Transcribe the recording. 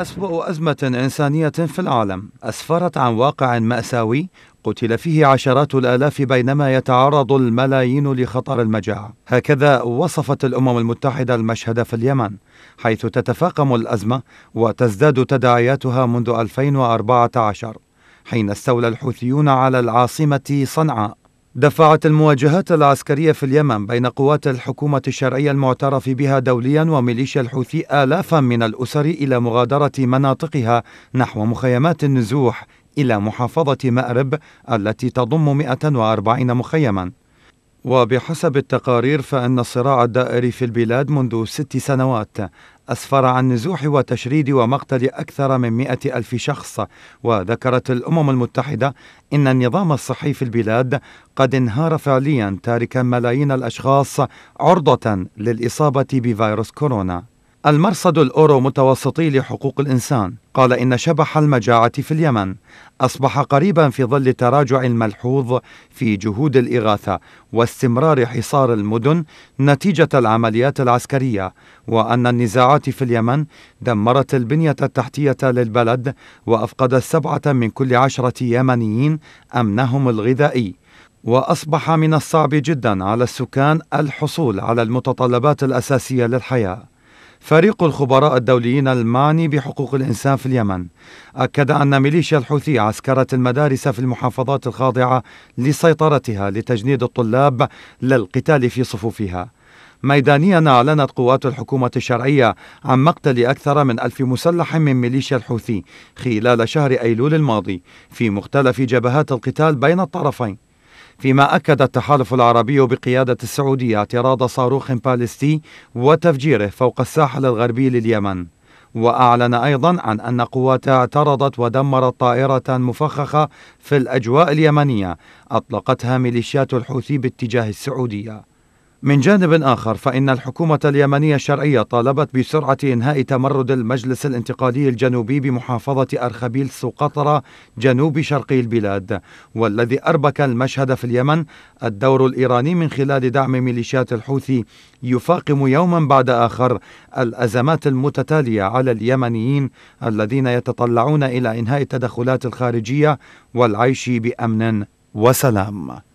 أسوأ أزمة إنسانية في العالم أسفرت عن واقع مأساوي قتل فيه عشرات الآلاف بينما يتعرض الملايين لخطر المجاعة هكذا وصفت الأمم المتحدة المشهد في اليمن حيث تتفاقم الأزمة وتزداد تداعياتها منذ 2014 حين استولى الحوثيون على العاصمة صنعاء دفعت المواجهات العسكرية في اليمن بين قوات الحكومة الشرعية المعترف بها دوليا وميليشيا الحوثي آلافا من الأسر إلى مغادرة مناطقها نحو مخيمات النزوح إلى محافظة مأرب التي تضم 140 مخيما وبحسب التقارير فإن الصراع الدائري في البلاد منذ ست سنوات أسفر عن نزوح وتشريد ومقتل أكثر من مئة ألف شخص وذكرت الأمم المتحدة إن النظام الصحي في البلاد قد انهار فعليا تاركا ملايين الأشخاص عرضة للإصابة بفيروس كورونا المرصد الأورو متوسطي لحقوق الإنسان قال إن شبح المجاعة في اليمن أصبح قريبا في ظل تراجع الملحوظ في جهود الإغاثة واستمرار حصار المدن نتيجة العمليات العسكرية وأن النزاعات في اليمن دمرت البنية التحتية للبلد وأفقد سبعة من كل عشرة يمنيين أمنهم الغذائي وأصبح من الصعب جدا على السكان الحصول على المتطلبات الأساسية للحياة فريق الخبراء الدوليين المعني بحقوق الإنسان في اليمن أكد أن ميليشيا الحوثي عسكرت المدارس في المحافظات الخاضعة لسيطرتها لتجنيد الطلاب للقتال في صفوفها ميدانيا أعلنت قوات الحكومة الشرعية عن مقتل أكثر من ألف مسلح من ميليشيا الحوثي خلال شهر أيلول الماضي في مختلف جبهات القتال بين الطرفين فيما أكد التحالف العربي بقيادة السعودية اعتراض صاروخ باليستي وتفجيره فوق الساحل الغربي لليمن وأعلن أيضا عن أن قواته اعترضت ودمرت طائرة مفخخة في الأجواء اليمنية أطلقتها ميليشيات الحوثي باتجاه السعودية من جانب آخر فإن الحكومة اليمنية الشرعية طالبت بسرعة إنهاء تمرد المجلس الانتقالي الجنوبي بمحافظة أرخبيل سقطرة جنوب شرقي البلاد والذي أربك المشهد في اليمن الدور الإيراني من خلال دعم ميليشيات الحوثي يفاقم يوما بعد آخر الأزمات المتتالية على اليمنيين الذين يتطلعون إلى إنهاء التدخلات الخارجية والعيش بأمن وسلام